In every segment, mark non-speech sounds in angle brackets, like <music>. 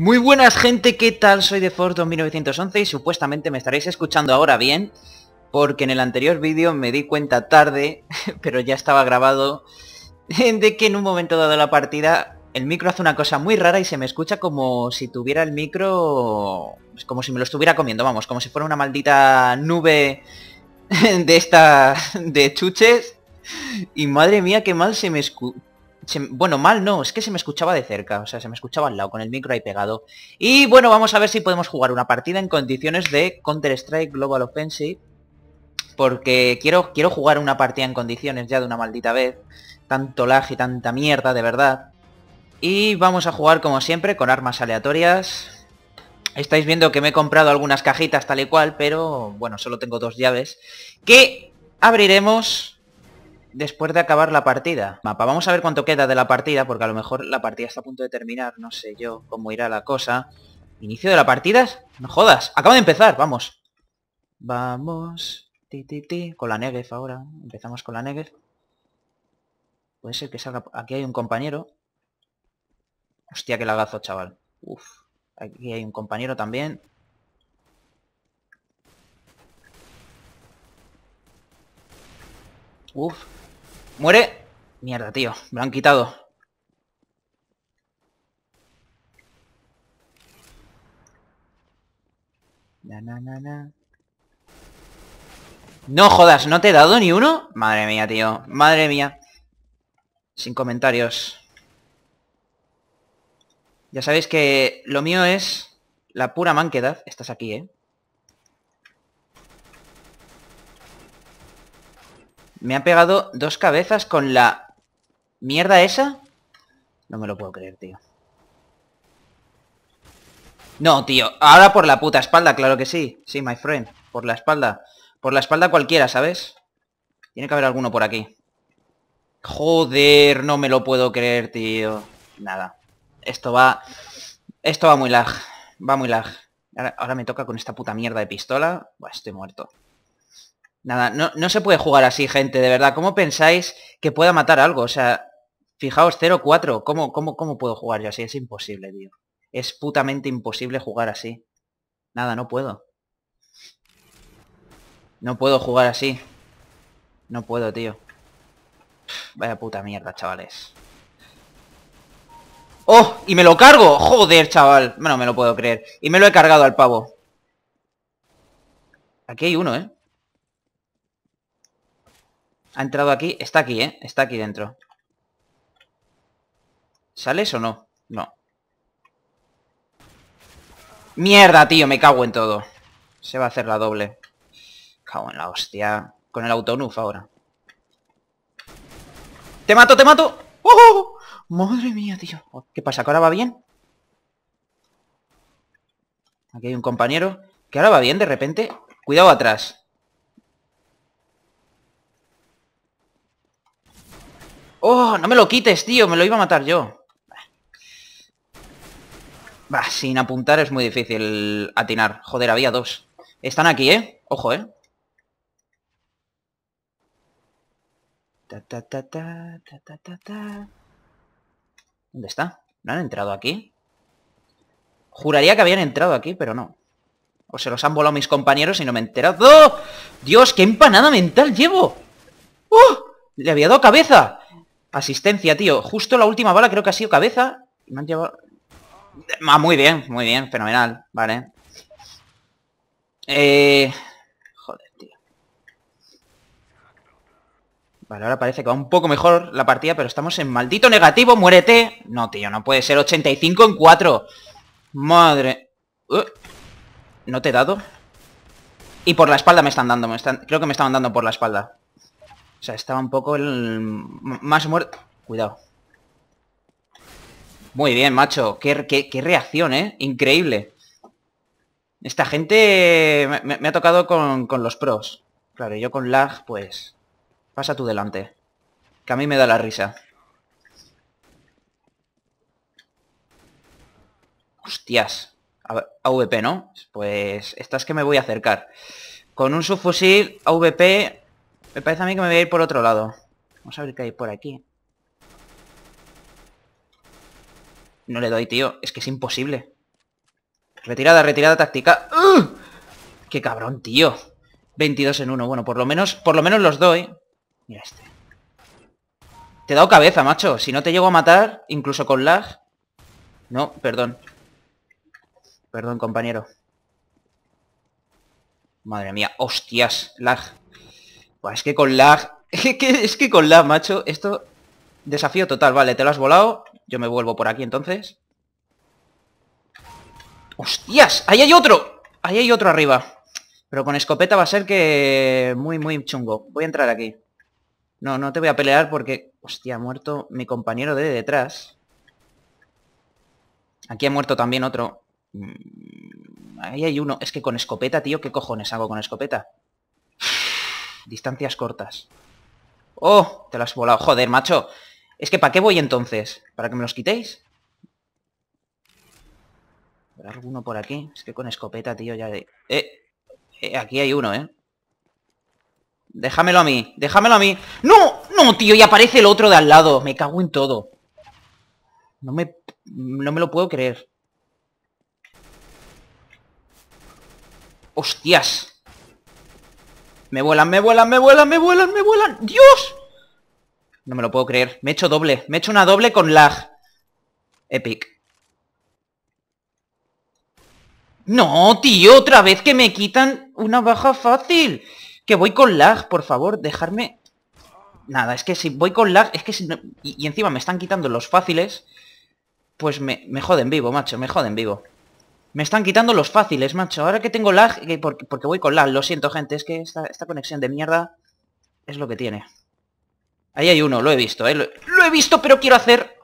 Muy buenas gente, ¿qué tal? Soy de Ford 2911 y supuestamente me estaréis escuchando ahora bien, porque en el anterior vídeo me di cuenta tarde, <laughs> pero ya estaba grabado, <laughs> de que en un momento dado la partida el micro hace una cosa muy rara y se me escucha como si tuviera el micro... Pues como si me lo estuviera comiendo, vamos, como si fuera una maldita nube <laughs> de esta de chuches. Y madre mía, qué mal se me, escucha bueno, mal no, es que se me escuchaba de cerca, o sea, se me escuchaba al lado, con el micro ahí pegado. Y bueno, vamos a ver si podemos jugar una partida en condiciones de Counter-Strike Global Offensive. Porque quiero, quiero jugar una partida en condiciones ya de una maldita vez. Tanto lag y tanta mierda, de verdad. Y vamos a jugar como siempre con armas aleatorias. Estáis viendo que me he comprado algunas cajitas tal y cual, pero bueno, solo tengo dos llaves. Que abriremos después de acabar la partida. Mapa, vamos a ver cuánto queda de la partida, porque a lo mejor la partida está a punto de terminar, no sé yo cómo irá la cosa. ¿Inicio de la partida? No jodas, ¡Acaba de empezar, vamos. Vamos, ti, ti, ti, con la Negev ahora, empezamos con la Negev. Puede ser que salga... Aquí hay un compañero. Hostia, que lagazo, chaval. Uf. Aquí hay un compañero también. Uf, Muere. Mierda, tío. Me lo han quitado. Na, na, na, no jodas, ¿no te he dado ni uno? Madre mía, tío. Madre mía. Sin comentarios. Ya sabéis que lo mío es la pura manquedad. Estás aquí, ¿eh? Me ha pegado dos cabezas con la... ¿Mierda esa? No me lo puedo creer, tío. No, tío. Ahora por la puta espalda, claro que sí. Sí, my friend. Por la espalda. Por la espalda cualquiera, ¿sabes? Tiene que haber alguno por aquí. Joder, no me lo puedo creer, tío. Nada. Esto va... Esto va muy lag. Va muy lag. Ahora, me toca con esta puta mierda de pistola. Buah, estoy muerto. Nada, no, se puede jugar así, gente, de verdad. ¿Cómo pensáis que pueda matar algo? O sea, fijaos, 0-4. ¿Cómo, cómo, ¿Cómo puedo jugar yo así? Es imposible, tío. Es putamente imposible jugar así. Nada, no puedo. No puedo jugar así. No puedo, tío. Vaya puta mierda, chavales. ¡Oh! ¡Y me lo cargo! ¡Joder, chaval! Bueno, me lo puedo creer. Y me lo he cargado al pavo. Aquí hay uno, ¿eh? Ha entrado aquí. Está aquí, ¿eh? Está aquí dentro. ¿Sales o no? No. Mierda, tío. Me cago en todo. Se va a hacer la doble. Cago en la hostia. Con el autonuf ahora. ¡Te mato, te mato! ¡Oh! Madre mía, tío. Oh, ¿Qué pasa? ¿Que ahora va bien? Aquí hay un compañero. Que ahora va bien de repente. Cuidado atrás. ¡Oh! No me lo quites, tío. Me lo iba a matar yo. va sin apuntar es muy difícil atinar. Joder, había dos. Están aquí, ¿eh? Ojo, ¿eh? ¿Dónde está? ¿No han entrado aquí? Juraría que habían entrado aquí, pero no. O se los han volado mis compañeros y no me he enterado. ¡Oh! ¡Dios, qué empanada mental llevo! ¡Oh! ¡Le había dado cabeza! Asistencia, tío. Justo la última bala creo que ha sido cabeza. me han llevado... Ah, muy bien, muy bien. Fenomenal. Vale. Eh... Joder, tío. Vale, ahora parece que va un poco mejor la partida, pero estamos en maldito negativo. ¡Muérete! No, tío, no puede ser. 85 en 4. Madre... Uh, ¿No te he dado? Y por la espalda me están dando. Creo que me están dando por la espalda. O sea, estaba un poco el... más muerto. Cuidado. Muy bien, macho. Qué, reacción, ¿eh? Increíble. Esta gente me, ha tocado con, los pros. Claro, yo con lag, pues... Pasa tú delante. Que a mí me da la risa. Hostias. AVP, ¿no? Pues es que me voy a acercar. Con un subfusil AVP me parece a mí que me voy a ir por otro lado. Vamos a ver qué hay por aquí. No le doy, tío. Es que es imposible. Retirada, retirada táctica. ¡Qué cabrón, tío! 22 en 1. Bueno, por lo menos, por lo menos los doy. Mira este. Te he dado cabeza, macho. Si no te llego a matar, incluso con lag... No, perdón. Perdón, compañero. Madre mía. ¡Hostias! Lag es que con lag... <laughs> es que con lag, macho, esto... Desafío total, vale, te lo has volado. Yo me vuelvo por aquí entonces. ¡Hostias! ¡Ahí hay otro! Ahí hay otro arriba. Pero con escopeta va a ser que... Muy, muy chungo. Voy a entrar aquí. No, no te voy a pelear porque... Hostia, ha muerto mi compañero de detrás. Aquí ha muerto también otro. Mm, ahí hay uno. Es que con escopeta, tío, ¿qué cojones hago con escopeta? Distancias cortas. ¡Oh! Te las volado. Joder, macho. Es que ¿para qué voy entonces? ¿Para que me los quitéis? ¿Habrá alguno por aquí? Es que con escopeta, tío, ya... De... Eh, eh, aquí hay uno, ¿eh? Déjamelo a mí, déjamelo a mí. ¡No! ¡No, tío! Y aparece el otro de al lado. Me cago en todo. No me... No me lo puedo creer. ¡Hostias! Me vuelan, me vuelan, me vuelan, me vuelan, me vuelan. ¡Dios! No me lo puedo creer. Me he hecho doble. Me he hecho una doble con lag. Epic. No, tío, otra vez que me quitan una baja fácil. Que voy con lag, por favor, dejarme... Nada, es que si voy con lag, es que si y, encima me están quitando los fáciles, pues me, me joden vivo, macho, me joden vivo. Me están quitando los fáciles, macho. Ahora que tengo lag, porque voy con lag, lo siento, gente. Es que esta, conexión de mierda es lo que tiene. Ahí hay uno, lo he visto, ¿eh? Lo, lo he visto, pero quiero hacer...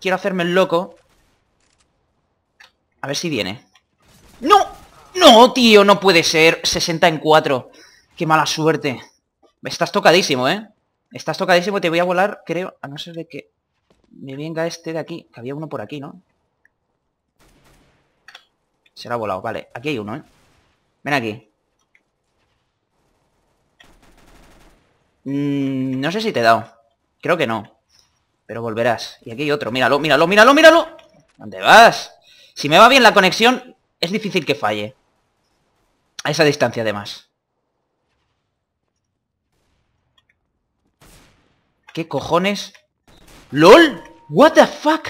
Quiero hacerme el loco. A ver si viene. ¡No! ¡No, tío! No puede ser. 60 en 4. ¡Qué mala suerte! Estás tocadísimo, ¿eh? Estás tocadísimo. Te voy a volar, creo. A no ser de que me venga este de aquí. Que había uno por aquí, ¿no? Se volado. Vale, aquí hay uno, ¿eh? Ven aquí. Mm, no sé si te he dado. Creo que no. Pero volverás. Y aquí hay otro. Míralo, míralo, míralo, míralo. ¿Dónde vas? Si me va bien la conexión, es difícil que falle. A esa distancia, además. ¿Qué cojones? ¡LOL! ¿What the fuck?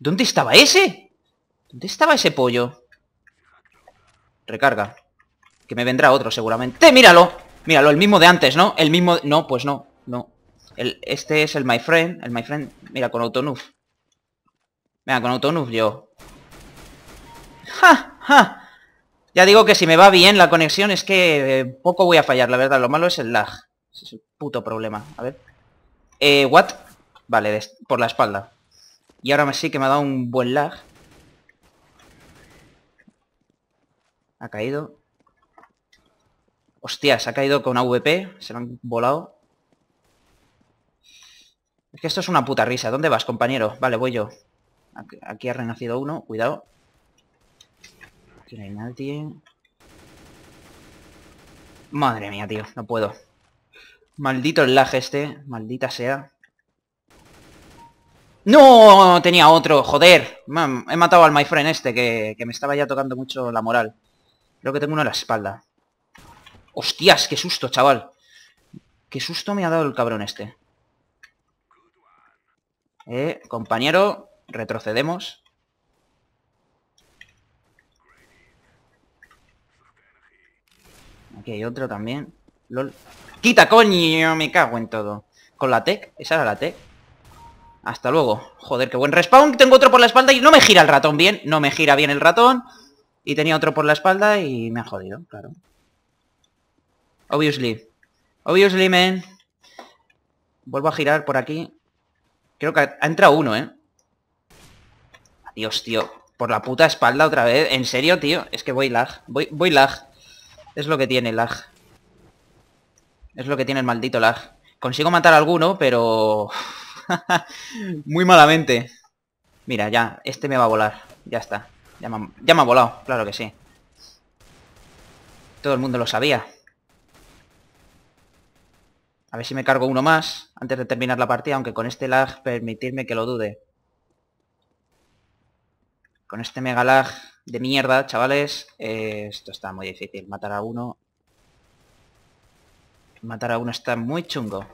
¿Dónde estaba ese? ¿Dónde estaba ese pollo? Recarga. Que me vendrá otro seguramente. ¡Eh, ¡Míralo! Míralo, el mismo de antes, ¿no? El mismo... No, pues no. No. Este es el My Friend. El My Friend... Mira, con Autonuf. Venga, con Autonuf yo. ¡Ja! ¡Ja! Ya digo que si me va bien la conexión es que eh, poco voy a fallar, la verdad. Lo malo es el lag. es el puto problema. A ver. Eh, ¿What? Vale, por la espalda. Y ahora sí que me ha dado un buen lag. Ha caído. Hostias, ha caído con VP. Se lo han volado. Es que esto es una puta risa. ¿Dónde vas, compañero? Vale, voy yo. Aquí ha renacido uno. Cuidado. Madre mía, tío. No puedo. Maldito el lag este. Maldita sea. ¡No! Tenía otro. Joder. he matado al my friend este que me estaba ya tocando mucho la moral. Creo que tengo uno en la espalda. ¡Hostias! ¡Qué susto, chaval! ¡Qué susto me ha dado el cabrón este! Eh, compañero, retrocedemos. Aquí hay otro también. LOL. ¡Quita, coño! Me cago en todo. Con la tech. Esa era la tech. Hasta luego. Joder, qué buen respawn. Tengo otro por la espalda y no me gira el ratón bien. No me gira bien el ratón. Y tenía otro por la espalda y me ha jodido, claro. Obviously. Obviously, men. Vuelvo a girar por aquí. Creo que ha entrado uno, ¿eh? Dios, tío. Por la puta espalda otra vez. ¿En serio, tío? Es que voy lag. Voy, voy lag. Es lo que tiene lag. Es lo que tiene el maldito lag. Consigo matar a alguno, pero... <laughs> Muy malamente. Mira, ya. Este me va a volar. Ya está. Ya me, ha volado, claro que sí. Todo el mundo lo sabía. A ver si me cargo uno más antes de terminar la partida, aunque con este lag permitirme que lo dude. Con este mega lag de mierda, chavales, eh, esto está muy difícil. Matar a uno... Matar a uno está muy chungo.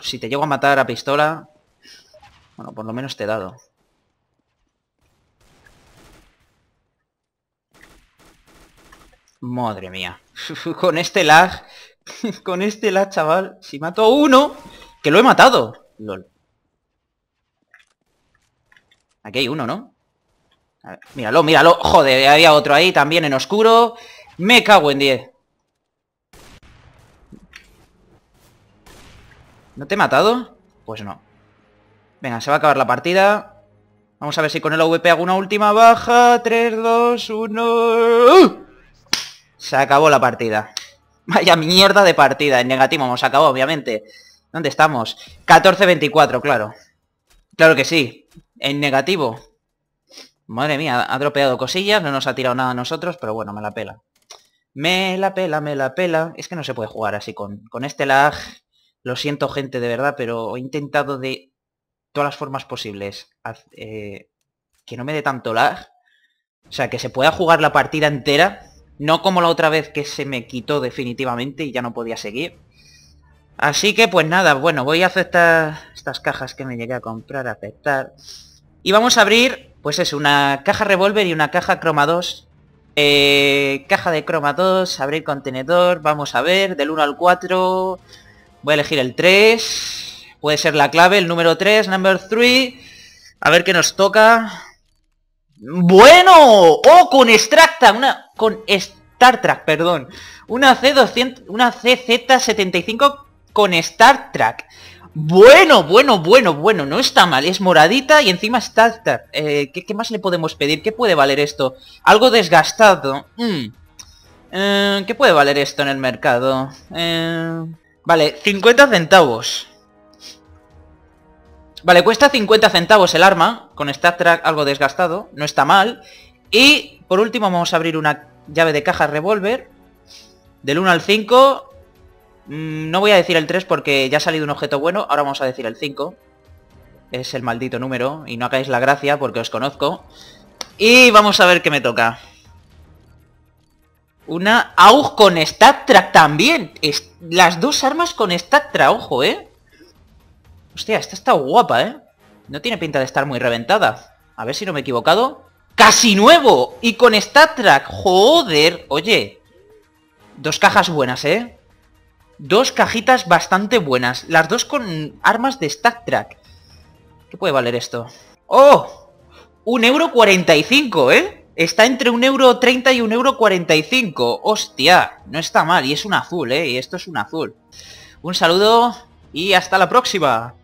si te llego a matar a pistola... Bueno, por lo menos te he dado. Madre mía. <laughs> con este lag. <laughs> con este lag, chaval. Si mato uno. Que lo he matado. LOL. Aquí hay uno, ¿no? míralo, míralo. Joder, había otro ahí también en oscuro. Me cago en 10. ¿No te he matado? Pues no. Venga, se va a acabar la partida. Vamos a ver si con el AVP hago una última baja. 3, 2, 1... Se acabó la partida. Vaya mierda de partida. En negativo hemos acabó, obviamente. ¿Dónde estamos? 14-24, claro. Claro que sí. En negativo. Madre mía, ha dropeado cosillas. No nos ha tirado nada a nosotros, pero bueno, me la pela. Me la pela, me la pela. Es que no se puede jugar así con, con este lag. Lo siento, gente, de verdad, pero he intentado de todas las formas posibles. Eh, que no me dé tanto lag. O sea, que se pueda jugar la partida entera no como la otra vez que se me quitó definitivamente y ya no podía seguir. Así que pues nada, bueno, voy a aceptar estas cajas que me llegué a comprar, a aceptar. Y vamos a abrir, pues es una caja revólver y una caja croma 2. Eh, caja de croma 2, abrir contenedor, vamos a ver, del 1 al 4. Voy a elegir el 3. Puede ser la clave, el número 3, number 3. A ver qué nos toca. Bueno, oh, con extracta, una con Star Trek, perdón, una C200, una CZ75 con Star Trek. Bueno, bueno, bueno, bueno, no está mal, es moradita y encima Star Trek. Eh, ¿qué, más le podemos pedir? ¿Qué puede valer esto? Algo desgastado. Mm. Eh, ¿Qué puede valer esto en el mercado? Eh, vale, 50 centavos. Vale, cuesta 50 centavos el arma, con stat Track algo desgastado, no está mal. Y por último vamos a abrir una llave de caja revólver. Del 1 al 5. Mm, no voy a decir el 3 porque ya ha salido un objeto bueno, ahora vamos a decir el 5. Es el maldito número y no hagáis la gracia porque os conozco. Y vamos a ver qué me toca. Una AUG con Track también. Es, las dos armas con Track ojo, ¿eh? Hostia, esta está guapa, ¿eh? No tiene pinta de estar muy reventada. A ver si no me he equivocado. ¡Casi nuevo! Y con Star Track. ¡Joder! Oye. Dos cajas buenas, ¿eh? Dos cajitas bastante buenas. Las dos con armas de Star Track. ¿Qué puede valer esto? ¡Oh! Un euro 45, ¿eh? Está entre un euro 30 y un euro 45. ¡Hostia! No está mal. Y es un azul, ¿eh? Y esto es un azul. Un saludo y hasta la próxima.